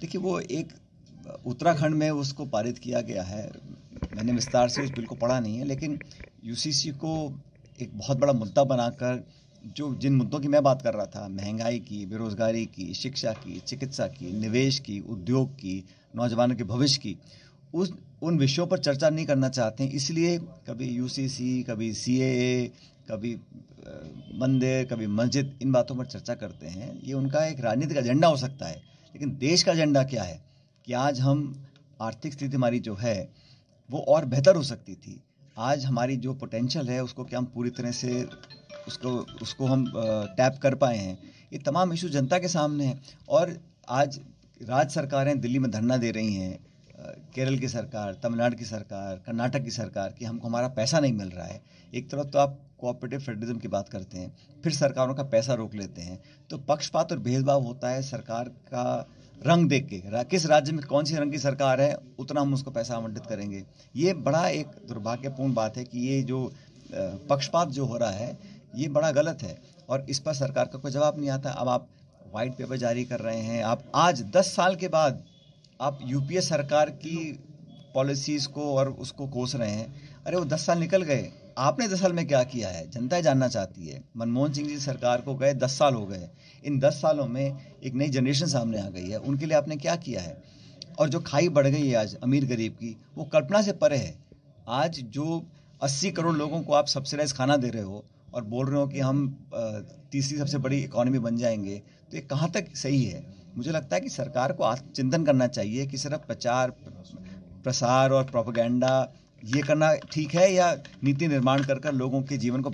देखिए वो एक उत्तराखंड में उसको पारित किया गया है मैंने विस्तार से उस बिल को पढ़ा नहीं है लेकिन यूसीसी को एक बहुत बड़ा मुद्दा बनाकर जो जिन मुद्दों की मैं बात कर रहा था महंगाई की बेरोज़गारी की शिक्षा की चिकित्सा की निवेश की उद्योग की नौजवानों के भविष्य की उस उन विषयों पर चर्चा नहीं करना चाहते इसलिए कभी यू कभी सी कभी मंदिर कभी मस्जिद इन बातों पर चर्चा करते हैं ये उनका एक राजनीतिक एजेंडा हो सकता है लेकिन देश का एजेंडा क्या है कि आज हम आर्थिक स्थिति हमारी जो है वो और बेहतर हो सकती थी आज हमारी जो पोटेंशियल है उसको क्या हम पूरी तरह से उसको उसको हम टैप कर पाए हैं ये तमाम इशू जनता के सामने हैं और आज राज्य सरकारें दिल्ली में धरना दे रही हैं केरल की सरकार तमिलनाडु की सरकार कर्नाटक की सरकार कि हमको हमारा पैसा नहीं मिल रहा है एक तरफ तो आप कोऑपरेटिव फेडरलिज्म की बात करते हैं फिर सरकारों का पैसा रोक लेते हैं तो पक्षपात और भेदभाव होता है सरकार का रंग देख के रा, किस राज्य में कौन सी रंग की सरकार है उतना हम उसको पैसा आवंटित करेंगे ये बड़ा एक दुर्भाग्यपूर्ण बात है कि ये जो पक्षपात जो हो रहा है ये बड़ा गलत है और इस पर सरकार का कोई जवाब नहीं आता अब आप वाइट पेपर जारी कर रहे हैं आप आज दस साल के बाद आप यूपीए सरकार की पॉलिसीज को और उसको कोस रहे हैं अरे वो दस साल निकल गए आपने दस साल में क्या किया है जनता जानना चाहती है मनमोहन सिंह जी सरकार को गए दस साल हो गए इन दस सालों में एक नई जनरेशन सामने आ गई है उनके लिए आपने क्या किया है और जो खाई बढ़ गई है आज अमीर गरीब की वो कल्पना से परे है आज जो अस्सी करोड़ लोगों को आप सब्सिडाइज खाना दे रहे हो और बोल रहे हो कि हम तीसरी सबसे बड़ी इकोनॉमी बन जाएंगे तो ये कहाँ तक सही है मुझे लगता है कि सरकार को आत्मचिंतन करना चाहिए कि सिर्फ प्रचार प्रसार और प्रोपोगंडा ये करना ठीक है या नीति निर्माण कर कर लोगों के जीवन को